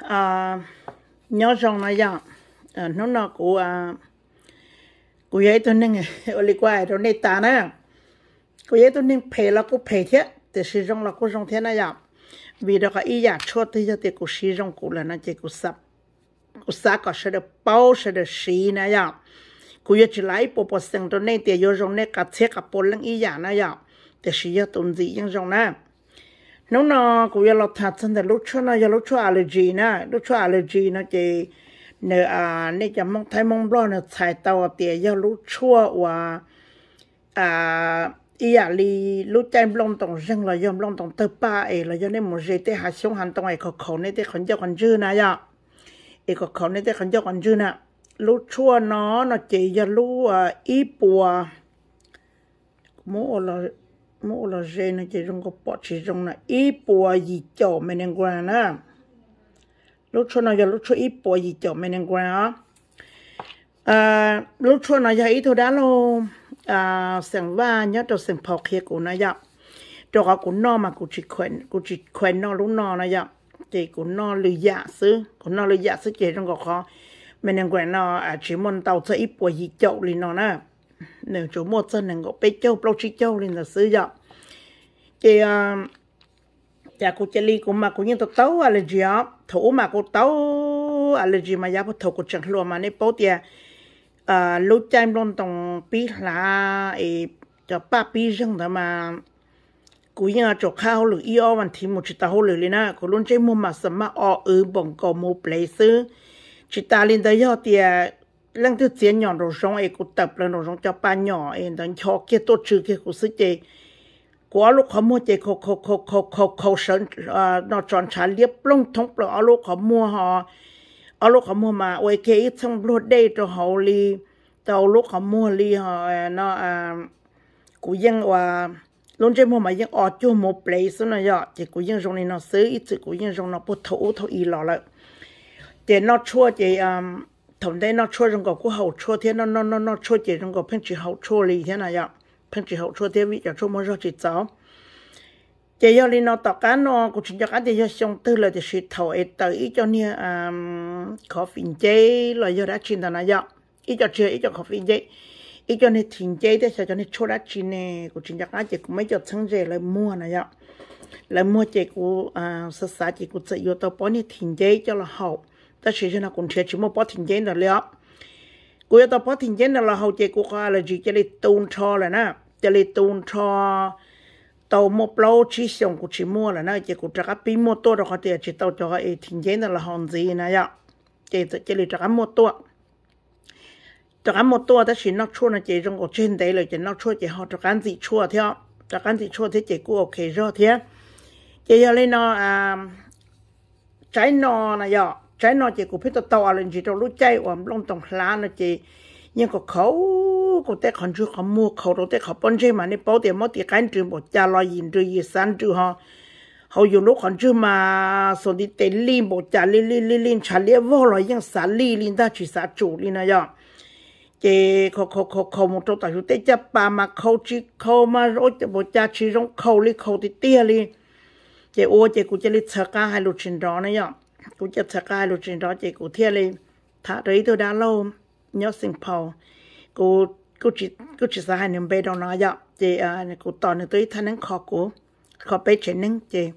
À, nhớ rằng là giờ nó nó của à, của ấy tôi nên ở lý qua rồi nên ta nè của ấy tôi nên phê là cũng phê thế thì sử dụng là cũng dùng thế này giờ vì đó cái ý giả cho thì giờ thì cũng sử dụng của là nó chỉ cũng sập cũng sạc có sẽ được bao sẽ được xí nè giờ của ấy chỉ lấy bộ bộ sinh rồi nên thì giờ dùng này cả thế cả bốn lăng ý giả nè giờ thì sử dụng tôi dị nhưng dùng nè น้องนอกูยาลบทัดสันแต่ลูกชั่วนายาลูกชั่วอัลร์จีนะลูกชั่วอัลร์จีนะจีเนื้ออ่านี่จะมองไทยมองร้อนเนี่ยส่เตาเตี๋ยยาลูกชั่วว่าอ่าอีอะลีลูกใจรองต้องเร่งเรายอมรองต้องเตป้าเอเรายอมในมือเจเตหาช่วงหันตรงไอ้ขอเนี่ยเตขคนเจ้าคนจื้อนะยะไอ้ขอเนี่ยเตขคนเจ้าคนจื้อนะลูกชั่วน้อเนาะเจยาลูกอ่าอีปัวโม่เรา mũ là dê nó chỉ rong có bỏ chỉ rong là ít bùa gì cho mình nên quan á lúc cho nó giờ lúc cho ít bùa gì cho mình nên quan á à lúc cho nó giờ ít thôi đã luôn à sáng va nhớ cho sáng phò kia của nó giờ cho có của nó mà của chỉ quen của chỉ quen nó lúc nó nó giờ chỉ của nó lười giả dạ xứ của nó lười giả dạ xứ chỉ rong có khó mình nên quan nó à chỉ muốn tàu cho ít bùa gì cho liền nó nè nếu chỗ mua chân nàng có bê châu bao chi châu lên là sử dụng chị ờ, chả cô chả ly cô mà cô nhìn tao tao allergy á thủ mà cô tao allergy mà giá thổ cô chẳng luôn mà nên bố tiệt à lúc chăm luôn tòng pi là e cho ba pi răng đó mà cô nhìn là chỗ khao lử yêu mình thì một chút tao lử lên á cô luôn chơi mua mà sắm mà ở ở bồng có mua place chứ chỉ ta lên tới giờ tiệt lần thứ chiến nhỏ đồ rong ấy cũng tập lần đồ rong cho ba nhỏ ấy đang cho cái tổ trừ cái cũng sức chế quá lúc họ mua chế khô khô khô khô khô khô sơn nó tròn trả liếp lông thông rồi ở lúc họ mua họ ở lúc họ mua mà OK, kia ít xong đây cho họ li tàu lúc họ mua li họ nó à cũng dân và luôn trên mua mà vẫn ở chỗ một place nữa giờ thì cũng vẫn trong này nó nó ซื้อ ít chỉ cũng vẫn trong nó bút thủ thủ ý lọ lại thì nó chua chỉ um, thầm đây nó chua trong cổ hậu chua thế nó nó nó nó chua chỉ trong cổ phân chỉ hậu chua lì thế này ạ phân chỉ hậu chua thế vị cho chua mới cho chỉ cháu chỉ do lý nó tỏ cá nó cũng chỉ cho cá thì do xong tư là thì sự thầu ấy tới ít cho nia à khó phình chế là do đã chín này do ít cho chưa ít cho khó phình chế ít cho nên thình chế thế sao cho nên chua đã chín nè cũng chỉ cho cá chỉ cũng mấy cho thằng dễ lại mua này do lại mua chỉ cũng à sơ sá chỉ cũng sự vô tao bỏ nia thình chế cho là hậu ta chỉ cho nó cũng thiệt chỉ một bó thình chén là liệu cô ta bó thình chén là hậu chế cô ca là chỉ cho đi tôn cho là na cho đi tôn cho tàu một lâu chỉ xong cũng chỉ mua là na chỉ cũng chắc cái pin mua tôi rồi có thể chỉ tàu cho cái thình chén là hòn gì này ạ chỉ chỉ đi chắc cái mua tôi chắc cái mua tôi ta chỉ nó chua là chỉ trong cái trên đấy là chỉ nó chua chỉ họ chắc cái gì chua theo chắc cái gì chua thế chỉ cô ok rồi thế chỉ giờ lên nó à, trái nò này ạ ใจนอเจกูพิจตออะไรจีเรรู้ใจอ่อมลงตรงล้านนะเจยังก็เขากูแต่คนชื่อเขามวเขาเราแต่เขาปนใช่มในเป้าเตียมอตีกันจืมบทจาลอยยินจืยีสันจืฮะเขาอยู่น้นคนชื่อมาส่วนที่เต็นลินบกจาลิลิลิลินันเลียว่าลอยยังสนลีลินได้ชิสาจูลินะยอเจเขาเขาเขาเขาหมดตัวต่อชุดเตจะปามาเขาชิเขามาโอจะบจาชิร้องเขาลิเขาติเตี้ยลิเจโอเจกูจะลิชกาให้ลุชินรอนะยอ cũng chặt sạc ai lúc trình đó chị cũng thiệt lên thả đấy tôi đã lâu nhớ sinh phò cô cô chỉ cô chỉ sa hai nương bê đâu nói vậy chị à cô tỏ nương tới thanh nương khó cô khó bê chuyện nương chị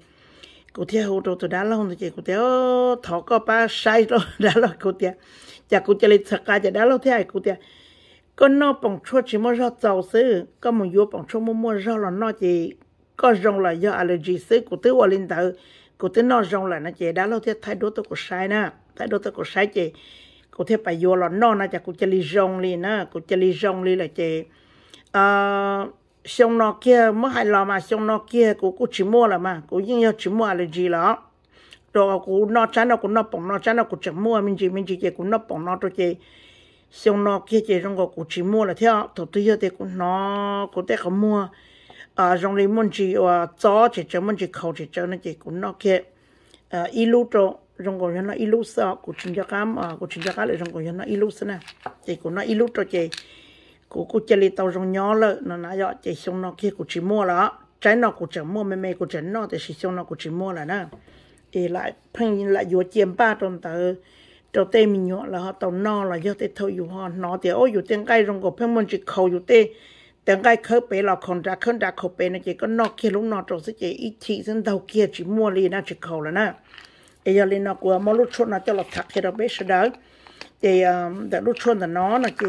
cô thiệt hồ đồ tôi đã lâu rồi chị cô thiệt thọ có ba sai rồi đã lâu cô thiệt giờ cô chỉ lấy sạc ai giờ đã lâu thế ai cô thiệt con nó bằng chua chỉ mua rau dầu sư con một vô bằng chua mua mua rau là nó chị, có rong là do allergy sư của tứ hoa linh tử cô tin nó rong là nó chị đã lâu thế thay đổi tôi của sai na thay đổi tôi của sai chị cô thế phải vô là nó na chả cô chơi li rong li na cô chơi li rong li là chị xong ờ, nó kia mới hay lo mà xong nó kia cô cô chỉ mua là mà cô nhưng giờ chỉ mua là gì đó rồi cô nó chán nó cô nó bỏng nó chán nó cô chỉ mua mình chỉ mình chỉ chị cô nó bỏng nó tôi chị xong nó kia chị trong cô chỉ mua là theo thật tôi giờ thì cô nó cô thế không mua à rong đi muốn chỉ à gió chỉ cho muốn chỉ khâu chỉ cho nó chỉ cũng nó kia à ilu cho rong cổ nó ilu sao? của chính gia cam à của chính gia cam lại rong cổ nó ilu sa nè chỉ cũng nó ilu cho chỉ của của chơi tàu rong nhỏ lợ nó nãy giờ chỉ xong nó kia của chỉ mua là trái nó của chẳng mua mẹ mẹ của chẳng nó thì chỉ xong nó của chỉ mua là nè thì lại phăng lại vừa chiếm ba trong tờ cho tê mình nhọ là họ tàu no là do tê thôi dù họ nó thì ôi dù tiếng cay rong cổ phăng muốn chỉ khâu dù tê แต่ไงเคยไปเราคนจากคนจากเขาไปนะจีก็นอกเคียลุงนอกตรงสิจีอีทีซึ่งเดาเคียจีมัวลีนะจีเขาแล้วนะเอยาลีนอกว่ามาลุชนนะจะหลักถักเฮเราไปเสดเจีแต่ลุชนแต่น้อนะจี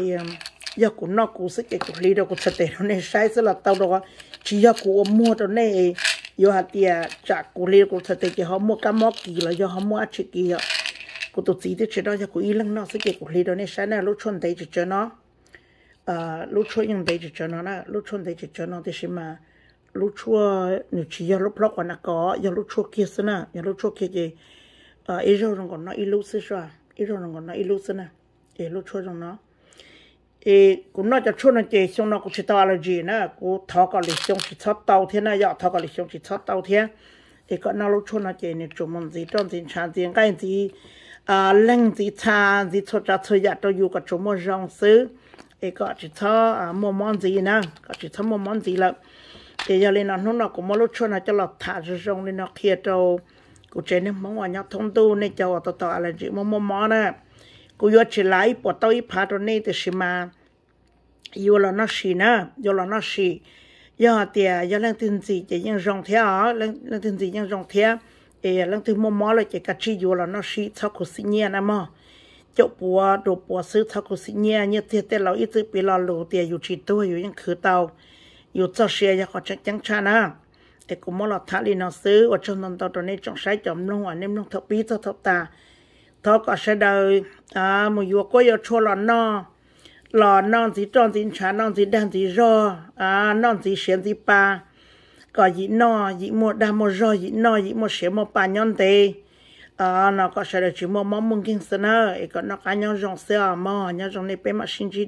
ยากูนอกกูสิจีกูลีเรากูสเตนเนี่ยใช้สลับเตาเราจียากูมัวตรงนี้ยหัดเตียจากกูลีกูสเตจีเขามัวกันมอกีแล้วยาเขามัวชิกีอ่ะกูตัวสีที่เชื่อได้จากกูอีลังนอกสิจีกูลีเราเนี่ยใช้เนี่ยลุชนแต่จีเจอเนาะ à lúc chua nhưng đây chỉ cho nó là lúc chua đây chỉ cho nó thì xí mà lúc chua nếu chỉ do lúc lọc nó có giờ lúc chua kia xí na do lúc chua kia gì à ít rồi nó còn nó ít lúc xí ra ít rồi nó còn nó ít lúc xí na ít lúc chua trong nó ê cũng nói cho chua nó chỉ xong nó cũng chỉ tao là gì nữa cũng thọ cả lịch xong chỉ thoát tàu thế này dọ thọ cả lịch xong chỉ thoát tàu thế thì có nó lúc chua nó chỉ nên chủ môn gì trong tình trạng tiền cái gì à lăng gì cha gì cho cha thôi dạ tôi yêu cái chủ môn rong xứ để có chỉ thơ à, mua món gì nè có chỉ thơ mua món gì lận để giờ lên nó nó nó cũng mua lúc cho nó cho lọt thả rồi rong lên nó kia trâu cụ chế nên mong ngoài nhau thông tu nên cho tao tao là chỉ mua mua món nè cụ vừa chỉ lái bỏ tao ít phá rồi nên thì xí mà vừa là nó xì nè vừa là nó xì giờ thì à, giờ lên tin gì chỉ những rong thế à lên lên tin gì những rong thế ê lên tin mua món là chỉ cả chi vừa là nó xì sau cụ xí nhẹ nè mà chỗ bùa đồ bùa sư thao cũng sinh nhẹ như thế thế lão ít tự bị lo lù tiền dù chỉ tôi dù những khứ tàu dù cho xe nhà có chắc chắn cha na thì cũng muốn là thả đi nó xứ và trong năm tàu rồi này trong sai chồng nông và nên nông thập bí thọ thập ta thọ có xe đời à một dù có giờ chua là no là non gì tròn gì chả non gì đan gì ro à non gì xiên gì pa có gì no gì mua đa mua ro gì no gì mua xiên mua pa nhon tê à nó có sẽ chỉ mua món mông kinh sơn ơi có nó cá ma dòng xe